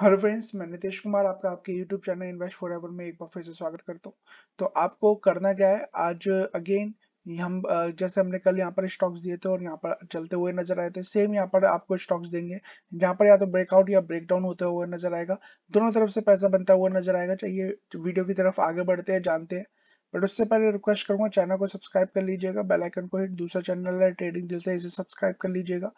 hello friends मैं नितेश कुमार आपका आपके YouTube channel invest forever में एक बार फिर से स्वागत करता हूँ तो आपको करना क्या है आज अगेन हम जैसे हमने कल यहाँ पर स्टॉक्स दिए थे और यहाँ पर चलते हुए नजर आए थे सेम यहाँ पर आपको स्टॉक्स देंगे यहाँ पर या तो ब्रेकआउट या ब्रेकडाउन होते हुए नजर आएगा दोनों तरफ से पैसा बनता हुआ नजर आएगा चाहिए वीडियो की तरफ आगे बढ़ते हैं जानते हैं बट उससे पहले रिक्वेस्ट करूंगा चैनल को सब्सक्राइब कर लीजिएगा बेल आइकन को हिट दूसरा चैनल है ट्रेडिंग दिल से इसे सब्सक्राइब कर लीजिएगा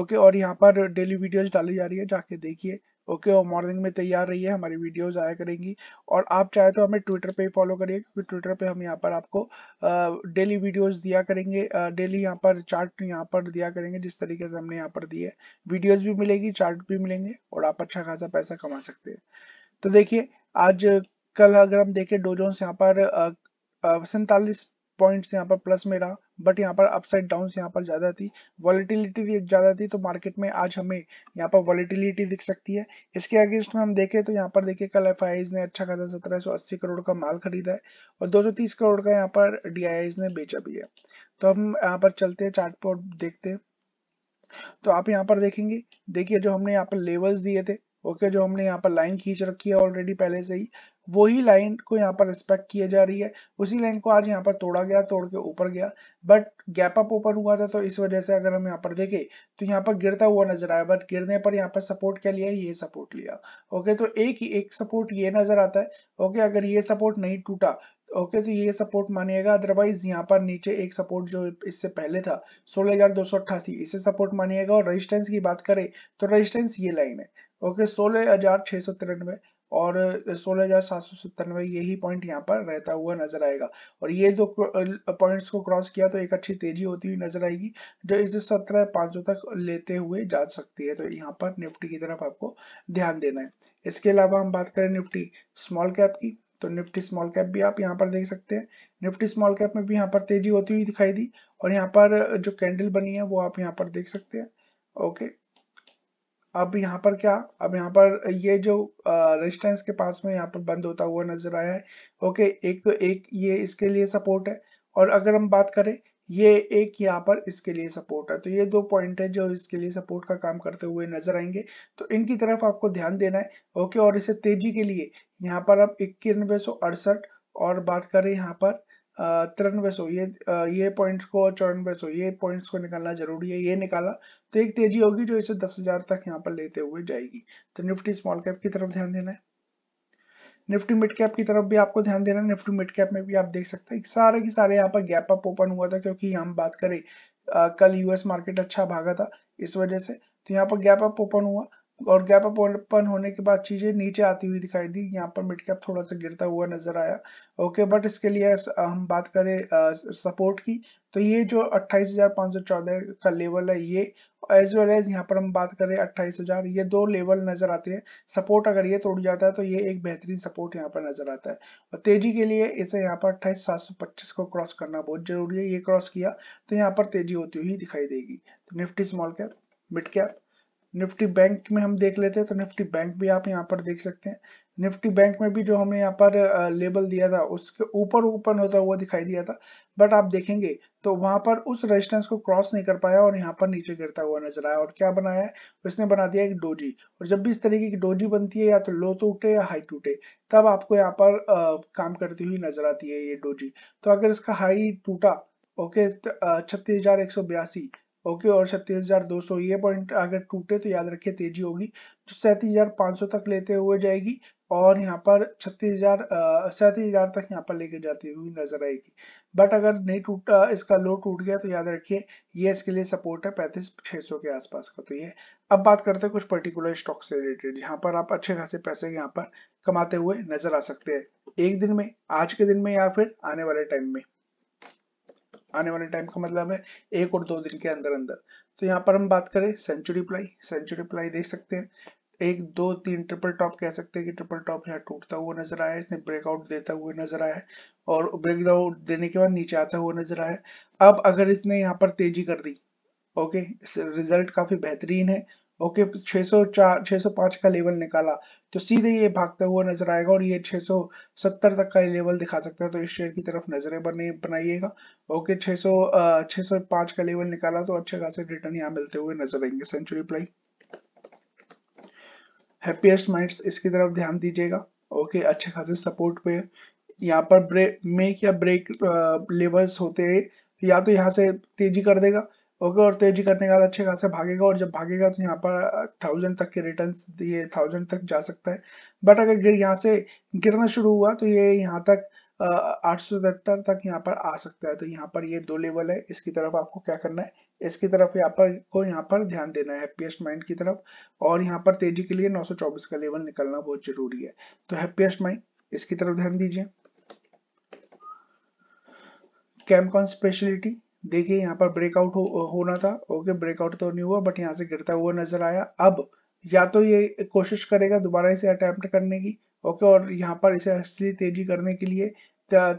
ओके और यहाँ पर डेली वीडियोस डाली जा रही है जाके देखिए ओके और मॉर्निंग में तैयार रहिए हमारी वीडियोस आया करेंगी और आप चाहे तो हमें ट्विटर पे फॉलो करिए क्योंकि ट्विटर पे हम यहाँ पर आपको डेली वीडियोस दिया करेंगे डेली यहाँ पर चार्ट यहाँ पर दिया करेंगे जिस तरीके से हमने यहाँ पर दिए वीडियोज भी मिलेगी चार्ट भी मिलेंगे और आप अच्छा खासा पैसा कमा सकते हैं तो देखिए आज कल अगर हम देखें डोजोन्स यहाँ पर सैतालीस पॉइंट्स यहाँ पर प्लस में रहा बट यहाँ पर अपसाइड डाउन यहाँ पर ज़्यादा थी वॉलिटिलिटी ज़्यादा थी तो मार्केट में आज हमें यहाँ पर वॉलिटिलिटी दिख सकती है इसके अगेंस्ट में हम देखें तो यहाँ पर देखिए कल एफ ने अच्छा खासा सत्रह करोड़ का माल खरीदा है और 230 करोड़ का यहाँ पर डी ने बेचा भी है तो हम यहाँ पर चलते हैं चार्ट पर देखते हैं तो आप यहाँ पर देखेंगे देखिए जो हमने यहाँ पर लेवल्स दिए थे ओके जो हमने यहाँ पर लाइन खींच रखी है ऑलरेडी पहले से ही वही लाइन को यहाँ पर रिस्पेक्ट किया जा रही है उसी लाइन को आज यहाँ पर तोड़ा गया तोड़ के ऊपर गया बट गैप अप ओपन हुआ था तो इस वजह से अगर हम यहाँ पर देखें तो यहाँ पर गिरता हुआ नजर आया बट गिरने पर यहाँ पर सपोर्ट क्या लिया ये सपोर्ट लिया ओके तो एक ही एक सपोर्ट ये नजर आता है ओके अगर ये सपोर्ट नहीं टूटा ओके okay, तो ये सपोर्ट मानिएगा अदरवाइज यहाँ पर नीचे एक सपोर्ट जो इससे पहले था सोलह इसे सपोर्ट मानिएगा और रेजिस्टेंस की बात करें तो रेजिस्टेंस ये लाइन है ओके सोलह हजार छह सौ तिरानवे और सोलह हजार सात सौ सत्तानवे यही पॉइंट यहाँ पर रहता हुआ नजर आएगा और ये जो पॉइंट्स को क्रॉस किया तो एक अच्छी तेजी होती हुई नजर आएगी जो इसे सत्रह पाँच सौ तक लेते हुए जा सकती है तो यहाँ पर निफ्टी की तरफ आपको ध्यान देना है इसके अलावा हम बात करें निफ्टी स्मॉल कैप की तो निफ्टी स्मॉल कैप भी आप यहाँ पर देख सकते हैं निफ्टी स्मॉल कैप में भी यहाँ पर तेजी होती हुई दिखाई दी और यहाँ पर जो कैंडल बनी है वो आप यहाँ पर देख सकते हैं ओके अब यहाँ पर क्या अब यहाँ पर ये जो रेजिस्टेंस के पास में यहाँ पर बंद होता हुआ नजर आया है ओके एक तो एक ये इसके लिए सपोर्ट है और अगर हम बात करें ये एक यहाँ पर इसके लिए सपोर्ट है तो ये दो पॉइंट है जो इसके लिए सपोर्ट का काम करते हुए नजर आएंगे तो इनकी तरफ आपको ध्यान देना है ओके और इसे तेजी के लिए यहाँ पर अब इक्यानवे और बात करें यहाँ पर तिरानवे ये ये पॉइंट्स को और चौरानवे ये पॉइंट्स को निकालना जरूरी है ये निकाला तो एक तेजी होगी जो इसे दस हजार तक यहाँ पर लेते हुए जाएगी तो निफ्टी स्मॉल कैप की तरफ ध्यान देना है निफ्टी मिड कैप की तरफ भी आपको ध्यान देना निफ्टी मिड कैप में भी आप देख सकते हैं सारे के सारे यहाँ पर गैप अप ओपन हुआ था क्योंकि हम बात करें आ, कल यूएस मार्केट अच्छा भागा था इस वजह से तो यहाँ पर गैप अप ओपन हुआ और गैप अप ओपन होने के बाद चीजें नीचे आती हुई दिखाई दी यहाँ पर मिड कैप थोड़ा सा गिरता हुआ नजर आया ओके बट इसके लिए हम बात करें सपोर्ट की तो ये जो 28,514 का लेवल है ये एज वेल एज यहाँ पर हम बात करें 28,000 ये दो लेवल नजर आते हैं सपोर्ट अगर ये तोड़ जाता है तो ये एक बेहतरीन सपोर्ट यहाँ पर नजर आता है और तेजी के लिए इसे यहाँ पर अट्ठाईस को क्रॉस करना बहुत जरूरी है ये क्रॉस किया तो यहाँ पर तेजी होती हुई दिखाई देगी तो Nifty small cap mid cap Nifty bank में हम देख लेते हैं तो निफ्टी बैंक भी आप यहाँ पर देख सकते हैं निफ्टी बैंक में भी जो हमने यहाँ पर लेबल दिया था उसके ऊपर ओपन होता हुआ दिखाई दिया था बट आप देखेंगे तो वहां पर उस रेजिस्टेंस को क्रॉस नहीं कर पाया और यहाँ पर नीचे गिरता हुआ नजर आया और क्या बनाया है उसने बना दिया एक डोजी और जब भी इस तरीके की डोजी बनती है या तो लो टूटे या हाई टूटे तब आपको यहाँ पर आ, काम करती हुई नजर आती है ये डोजी तो अगर इसका हाई टूटा ओके छत्तीस हजार एक सौ बयासी ओके और सत्ताईस ये पॉइंट अगर टूटे तो याद रखिए तेजी होगी जो तो सैंतीस तक लेते हुए जाएगी और यहाँ पर छत्तीस हजार हजार तक यहाँ पर लेके जाती हुई नजर आएगी बट अगर नहीं टूटा इसका लो टूट गया तो याद रखिए ये इसके लिए सपोर्ट है पैंतीस छह सौ के आसपास का तो ये अब बात करते हैं कुछ पर्टिकुलर स्टॉक से रिलेटेड यहाँ पर आप अच्छे खासे पैसे यहाँ पर कमाते हुए नजर आ सकते हैं एक दिन में आज के दिन में या फिर आने वाले टाइम में आने वाले टाइम का मतलब है एक और दो दिन के अंदर अंदर तो यहाँ पर हम बात करें सेंचुरी प्लाई सेंचुरी प्लाई देख सकते हैं एक दो तीन ट्रिपल टॉप कह सकते हैं कि ट्रिपल टॉप यहाँ टूटता हुआ नजर आया इसने ब्रेकआउट देता हुआ नजर आया और ब्रेकआउट देने के बाद नीचे आता हुआ नजर आया अब अगर इसने यहाँ पर तेजी कर दी ओके रिजल्ट काफी बेहतरीन है ओके छः सौ चार छः सौ पाँच का लेवल निकाला तो सीधे ये भागता हुआ नजर आएगा और ये 670 तक का लेवल दिखा सकता है तो इस शेयर की तरफ नजरें बने बनाइएगा ओके 600 605 का लेवल निकाला तो अच्छे खासे रिटर्न यहाँ मिलते हुए नजर आएंगे सेंचुरी प्लाई हैप्पीएस्ट माइंड इसकी तरफ ध्यान दीजिएगा ओके अच्छे खासे सपोर्ट पे यहाँ पर ब्रेक मेक या ब्रेक लेवल्स होते हैं या तो यहाँ से तेजी कर देगा ओके और तेजी करने के बाद अच्छे खासे भागेगा और जब भागेगा तो यहाँ पर थाउजेंड तक के रिटर्न ये थाउजेंड तक जा सकता है बट अगर गिर यहाँ से गिरना शुरू हुआ तो ये यहाँ तक आठ सौ तक यहाँ पर आ सकता है तो यहाँ पर ये दो लेवल है इसकी तरफ आपको क्या करना है इसकी तरफ यहाँ पर को यहाँ पर ध्यान देना है हैप्पीएस्ट माइंड की तरफ और यहाँ पर तेजी के लिए 924 का लेवल निकलना बहुत जरूरी है तो हैप्पीएस्ट माइंड इसकी तरफ ध्यान दीजिए कैमकॉन स्पेशलिटी देखिए यहाँ पर ब्रेकआउट हो, होना था ओके ब्रेकआउट तो नहीं हुआ बट यहाँ से गिरता हुआ नजर आया अब या तो ये कोशिश करेगा दोबारा इसे अटैम्प्ट करने की ओके और यहाँ पर इसे असली तेजी करने के लिए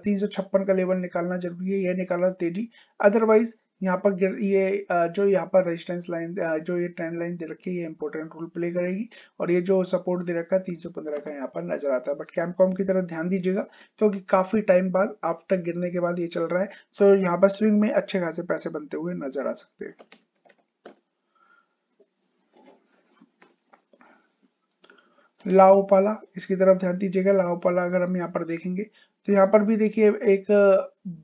तीन सौ छप्पन का लेवल निकालना जरूरी है यह निकालना तेजी अदरवाइज यहाँ पर ये जो यहाँ पर रेजिस्टेंस लाइन जो ये ट्रेंड लाइन दे रखी है ये इंपॉर्टेंट रोल प्ले करेगी और ये जो सपोर्ट दे रखा है तीन का यहाँ पर नजर आता है बट कैमकॉम की तरफ ध्यान दीजिएगा क्योंकि काफी टाइम बाद आफ्टर गिरने के बाद ये चल रहा है तो यहाँ पर स्विंग में अच्छे खासे पैसे बनते हुए नजर आ सकते हैं लाओपाला इसकी तरफ ध्यान दीजिएगा लाओपाला अगर हम यहाँ पर देखेंगे तो यहाँ पर भी देखिए एक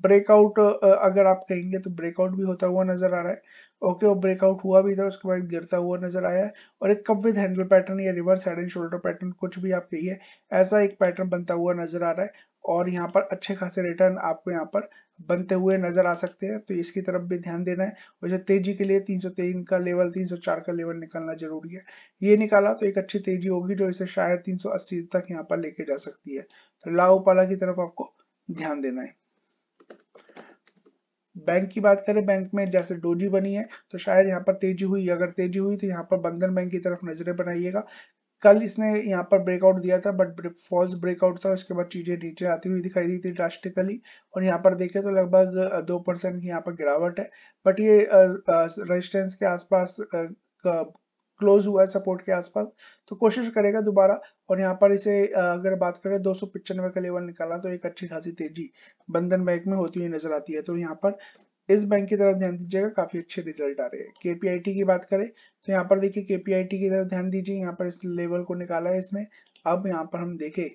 ब्रेकआउट अगर आप कहेंगे तो ब्रेकआउट भी होता हुआ नजर आ रहा है ओके वो ब्रेकआउट हुआ भी था उसके बाद गिरता हुआ नजर आया है और एक कप विद हैंडल पैटर्न या reverse head and shoulder pattern कुछ भी आप कहिए ऐसा एक पैटर्न बनता हुआ नजर आ रहा है और यहाँ पर अच्छे खासे रिटर्न आपको यहाँ पर बनते हुए नजर आ सकते हैं तो इसकी तरफ भी ध्यान देना है वैसे तेजी के लिए 303 का लेवल 304 का लेवल निकालना जरूरी है ये निकाला तो एक अच्छी तेजी होगी जो इसे शायद 380 तक यहाँ पर लेके जा सकती है तो लाओपाला की तरफ आपको ध्यान देना है बैंक की बात करें बैंक में जैसे डोजी बनी है तो शायद यहाँ पर तेजी हुई अगर तेजी हुई तो यहाँ पर बंधन बैंक की तरफ नजरें बनाइएगा कल इसने यहाँ पर ब्रेकआउट दिया था बट फॉल्स ब्रेकआउट था उसके बाद चीजें नीचे आती हुई दिखाई दी थी ड्रास्टिकली और यहाँ पर देखे तो लगभग दो परसेंट की यहाँ पर गिरावट है बट ये रेजिस्टेंस के आसपास क्लोज हुआ है सपोर्ट के आसपास तो कोशिश करेगा दोबारा और यहाँ पर इसे अगर बात करें दो सौ का लेवल निकाला तो एक अच्छी खासी तेजी बंधन बैंक में होती हुई नजर आती है तो यहाँ पर इस बैंक की तरफ ध्यान दीजिएगा काफी अच्छे रिजल्ट आ रहे हैं केपीआईटी की बात करें तो यहाँ पर देखिए केपीआईटी की तरफ ध्यान दीजिए यहाँ पर इस लेवल को निकाला है इसने अब यहाँ पर हम देखें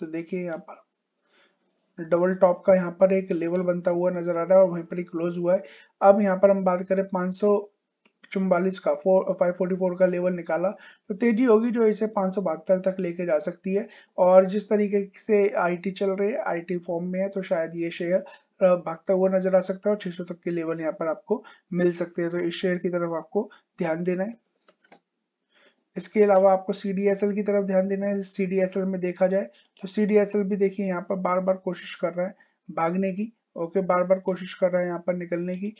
तो देखिए यहाँ पर डबल टॉप का यहाँ पर एक लेवल बनता हुआ नजर आ रहा है और वहीं पर क्लोज हुआ है अब यहाँ पर हम बात करें पांच चुम्बालीस का फोर फाइव फोर्टी फोर का लेवल निकाला तो तेजी होगी जो इसे पाँच सौ बहत्तर तक लेके जा सकती है और जिस तरीके से आईटी चल रहे है आईटी फॉर्म में है तो शायद ये शेयर भागता हुआ नजर आ सकता है और 600 तक के लेवल यहाँ पर आपको मिल सकते हैं तो इस शेयर की तरफ आपको ध्यान देना है इसके अलावा आपको सी की तरफ ध्यान देना है सी में देखा जाए तो सी भी देखिए यहाँ पर बार बार कोशिश कर रहा है भागने की ओके बार बार कोशिश कर रहा है यहाँ पर निकलने की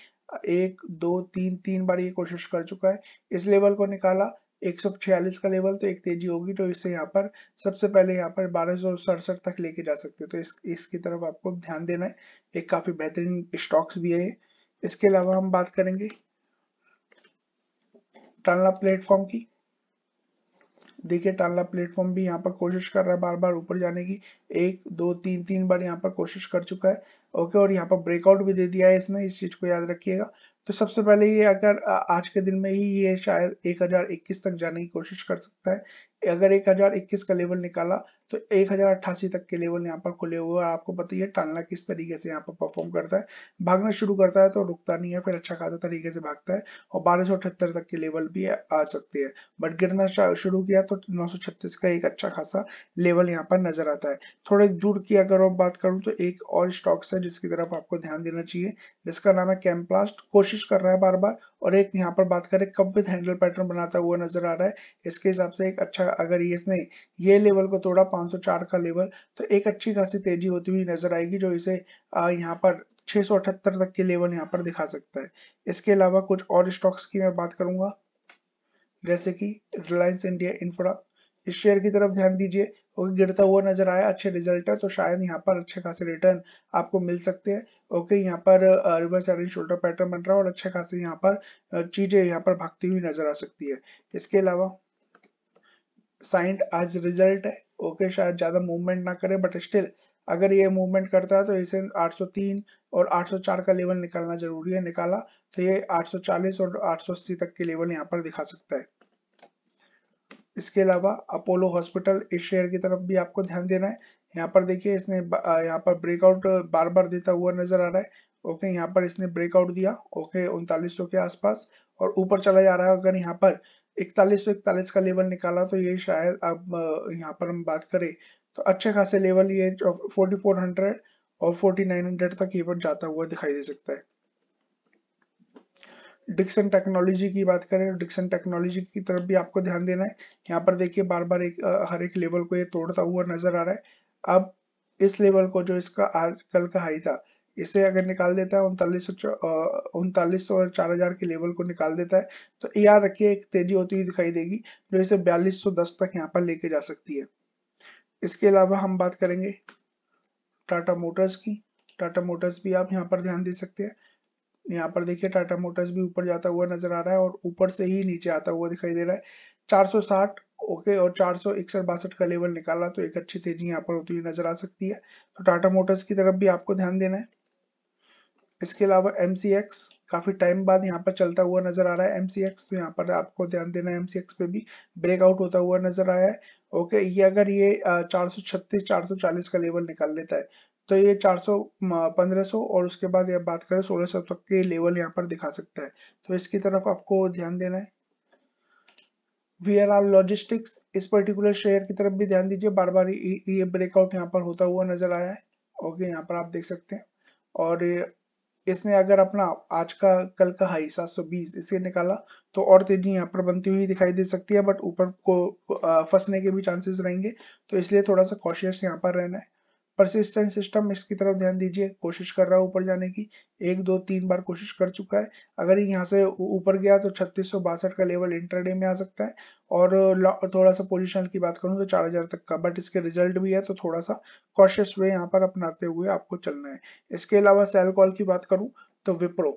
एक दो तीन तीन बार ये कोशिश कर चुका है इस लेवल को निकाला 146 का लेवल तो एक तेजी होगी तो इसे यहाँ पर सबसे पहले यहाँ पर बारह तक लेके जा सकते हैं तो इस इसकी तरफ आपको ध्यान देना है एक काफी बेहतरीन स्टॉक्स भी है इसके अलावा हम बात करेंगे टनला प्लेटफॉर्म की देखिए टालना प्लेटफॉर्म भी यहाँ पर कोशिश कर रहा है बार बार ऊपर जाने की एक दो तीन तीन बार यहाँ पर कोशिश कर चुका है ओके और यहाँ पर ब्रेकआउट भी दे दिया है इसने इस चीज को याद रखिएगा तो सबसे पहले ये अगर आज के दिन में ही ये शायद 1021 तक जाने की कोशिश कर सकता है अगर 1021 का लेवल निकाला तो एक तक के लेवल यहाँ पर खुले हुए और आपको पता ही है टालना किस तरीके से यहाँ पर परफॉर्म करता है भागना शुरू करता है तो रुकता नहीं है फिर अच्छा खासा तरीके से भागता है और बारह तक के लेवल भी आ सकती है बट गिरना शुरू किया तो नौ का एक अच्छा खासा लेवल यहाँ पर नजर आता है थोड़े दूर की अगर बात करूँ तो एक और स्टॉक्स है जिसकी तरफ आपको ध्यान देना चाहिए जिसका नाम है कैम्प्लास्ट कोशिश कर रहा है बार बार और एक यहाँ पर बात करें कब विद हैंडल पैटर्न बनाता हुआ नजर आ रहा है इसके हिसाब से एक अच्छा अगर ये इसने ये लेवल को तोड़ा 504 का लेवल तो एक अच्छी खासी तेजी होती हुई नजर आएगी जो इसे यहाँ पर छह तक के लेवल यहाँ पर दिखा सकता है इसके अलावा कुछ और स्टॉक्स की मैं बात करूंगा जैसे कि रिलायंस इंडिया इंफ्रा इस शेयर की तरफ ध्यान दीजिए ओके गिरता हुआ नजर आया अच्छे रिजल्ट है तो शायद यहाँ पर अच्छे खासे रिटर्न आपको मिल सकते हैं ओके यहाँ पर रिवर्स एंड शोल्डर पैटर्न बन रहा है और अच्छे खासे यहाँ पर चीजें यहाँ पर भागती हुई नजर आ सकती है इसके अलावा साइंट आज रिजल्ट है ओके शायद ज्यादा मूवमेंट ना करे बट स्टिल अगर ये मूवमेंट करता है तो इसे 803 और 804 का लेवल निकालना जरूरी है निकाला तो ये 840 और 880 तक के लेवल यहाँ पर दिखा सकता है इसके अलावा अपोलो हॉस्पिटल इस शेयर की तरफ भी आपको ध्यान देना है यहाँ पर देखिए इसने यहाँ पर ब्रेकआउट बार बार देता हुआ नजर आ रहा है ओके यहाँ पर इसने ब्रेकआउट दिया ओके उनतालीस के आसपास और ऊपर चला जा रहा है अगर यहाँ पर इकतालीस सौ इकतालीस का लेवल निकाला तो ये शायद अब यहाँ पर हम बात करें तो अच्छे खासे लेवल ये फोर्टी फोर हंड्रेड और फोर्टी नाइन हंड्रेड तक ये पर जाता हुआ दिखाई दे सकता है डिक्सन टेक्नोलॉजी की बात करें तो डिक्सन टेक्नोलॉजी की तरफ भी आपको ध्यान देना है यहाँ पर देखिए बार बार एक हर एक लेवल को ये तोड़ता हुआ नजर आ रहा है अब इस लेवल को जो इसका आजकल का हाई था इसे अगर निकाल देता है उनतालीस उनतालीस और चार हजार के लेवल को निकाल देता है तो यहाँ रखिए एक तेजी होती हुई दिखाई देगी जो इसे बयालीस सौ दस तक यहाँ पर लेके जा सकती है इसके अलावा हम बात करेंगे टाटा मोटर्स की टाटा मोटर्स भी आप यहाँ पर ध्यान दे सकते हैं यहाँ पर देखिए टाटा मोटर्स भी ऊपर जाता हुआ नजर आ रहा है और ऊपर से ही नीचे आता हुआ दिखाई दे रहा है 460 ओके और चार सौ का लेवल निकाला तो एक अच्छी तेजी यहाँ पर होती हुई नजर आ सकती है तो टाटा मोटर्स की तरफ भी आपको ध्यान देना है इसके अलावा एम काफी टाइम बाद यहाँ पर चलता हुआ नजर आ रहा है एम तो यहाँ पर आपको ध्यान देना है एम पे भी ब्रेकआउट होता हुआ नजर आया है ओके ये अगर ये 436 440 का लेवल निकाल लेता है तो ये 400 1500 और उसके बाद ये बात करें 1600 तक के लेवल यहाँ पर दिखा सकता है तो इसकी तरफ आपको ध्यान देना है वी आर आर लॉजिस्टिक्स इस पर्टिकुलर शेयर की तरफ भी ध्यान दीजिए बार बार ये ब्रेकआउट यहाँ पर होता हुआ नजर आया है ओके यहाँ पर आप देख सकते हैं और इसने अगर अपना आज का कल का हाई 720 इसे निकाला तो और तेजी यहाँ पर बनती हुई दिखाई दे सकती है बट ऊपर को फंसने के भी चांसेस रहेंगे तो इसलिए थोड़ा सा कॉशियस यहाँ पर रहना है परसिस्टेंट सिस्टम इसकी तरफ ध्यान दीजिए कोशिश कर रहा है ऊपर जाने की एक दो तीन बार कोशिश कर चुका है अगर यहाँ से ऊपर गया तो छत्तीस का लेवल इंटरडे में आ सकता है और थोड़ा सा पोजिशन की बात करूँ तो चार हजार तक का बट इसके रिजल्ट भी है तो थोड़ा सा कॉशियस वे यहाँ पर अपनाते हुए आपको चलना है इसके अलावा सेल कॉल की बात करूँ तो विप्रो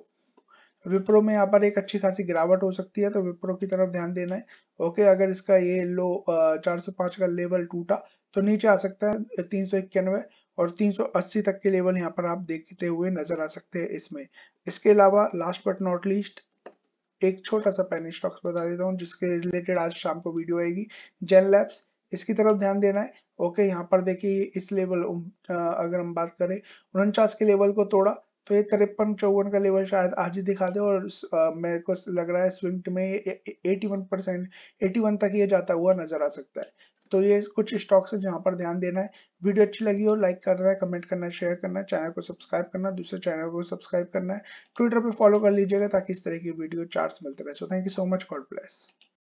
विप्रो में यहाँ पर एक अच्छी खासी गिरावट हो सकती है तो विप्रो की तरफ ध्यान देना है ओके अगर इसका ये लो चार सौ पांच का लेवल टूटा तो नीचे आ सकता है तीन सौ इक्यानवे और 380 तक के लेवल यहाँ पर आप देखते हुए नजर आ सकते हैं इसमें इसके अलावा लास्ट बट नॉट लीस्ट एक छोटा सा पैनी स्टॉक्स बता देता हूँ जिसके रिलेटेड आज शाम को वीडियो आएगी जेन लैब्स इसकी तरफ ध्यान देना है ओके यहाँ पर देखिए इस लेवल अगर हम बात करें उनचास के लेवल को तोड़ा तो ये तिरपन चौवन का लेवल शायद आज ही दिखा दे और मेरे को लग रहा है स्विंग में 81 परसेंट एटी तक ये जाता हुआ नजर आ सकता है तो ये कुछ स्टॉक्स हैं जहाँ पर ध्यान देना है वीडियो अच्छी लगी हो लाइक करना है कमेंट करना है शेयर करना है चैनल को सब्सक्राइब करना है दूसरे चैनल को सब्सक्राइब करना है ट्विटर पर फॉलो कर लीजिएगा ताकि इस तरह की वीडियो चार्ट मिलते रहे so thank you so much god bless